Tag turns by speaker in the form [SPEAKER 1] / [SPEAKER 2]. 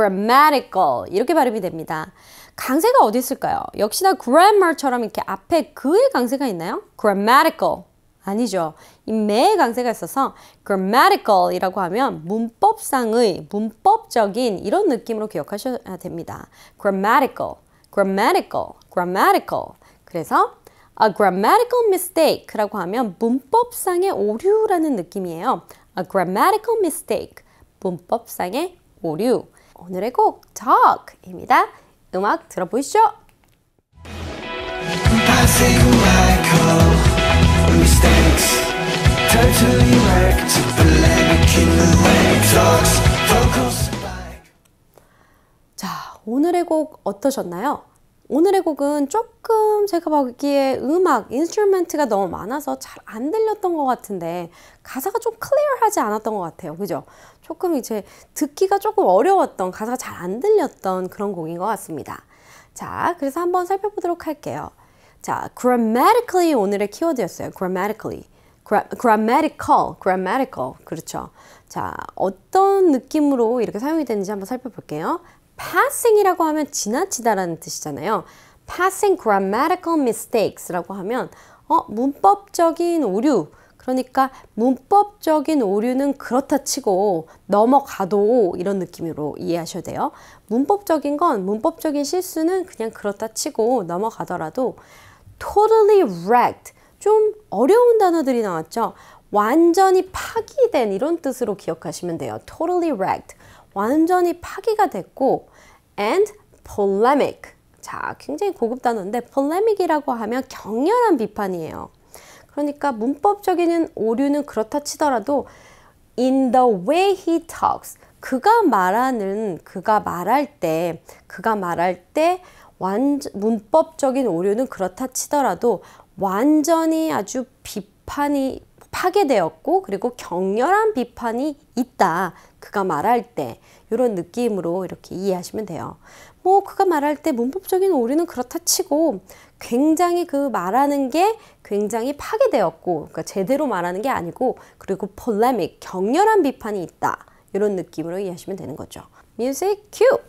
[SPEAKER 1] grammatical 이렇게 발음이 됩니다. 강세가 어디 있을까요? 역시나 grammar처럼 이렇게 앞에 그의 강세가 있나요? grammatical 아니죠. 이 매의 강세가 있어서 grammatical이라고 하면 문법상의 문법적인 이런 느낌으로 기억하셔야 됩니다. grammatical, grammatical, grammatical. 그래서 a grammatical mistake라고 하면 문법상의 오류라는 느낌이에요. a grammatical mistake. 문법상의 오류. 오늘의 곡 Talk입니다. 음악 들어보시죠. 자, 오늘의 곡 어떠셨나요? 오늘의 곡은 조금 제가 보기에 음악, 인스트루멘트가 너무 많아서 잘 안 들렸던 것 같은데 가사가 좀 클리어하지 않았던 것 같아요. 그죠? 조금 이제 듣기가 조금 어려웠던, 가사가 잘 안 들렸던 그런 곡인 것 같습니다. 자, 그래서 한번 살펴보도록 할게요. 자, grammatically 오늘의 키워드였어요. grammatically. grammatical, grammatical. 그렇죠. 자, 어떤 느낌으로 이렇게 사용이 되는지 한번 살펴볼게요. passing이라고 하면 지나치다라는 뜻이잖아요. passing grammatical mistakes라고 하면 어, 문법적인 오류 그러니까 문법적인 오류는 그렇다 치고 넘어가도 이런 느낌으로 이해하셔도 돼요. 문법적인 건 문법적인 실수는 그냥 그렇다 치고 넘어가더라도 totally wrecked 좀 어려운 단어들이 나왔죠. 완전히 파기된 이런 뜻으로 기억하시면 돼요. totally wrecked 완전히 파기가 됐고 and polemic 자 굉장히 고급 단어인데 polemic이라고 하면 격렬한 비판이에요. 그러니까 문법적인 오류는 그렇다 치더라도 in the way he talks 그가 말하는 그가 말할 때 그가 말할 때 완전 문법적인 오류는 그렇다 치더라도 완전히 아주 비판이 파괴되었고 그리고 격렬한 비판이 있다. 그가 말할 때 이런 느낌으로 이렇게 이해하시면 돼요. 뭐 그가 말할 때 문법적인 오류는 그렇다 치고 굉장히 그 말하는 게 굉장히 파괴되었고 그러니까 제대로 말하는 게 아니고 그리고 폴 o 믹 격렬한 비판이 있다. 이런 느낌으로 이해하시면 되는 거죠. 뮤직 큐!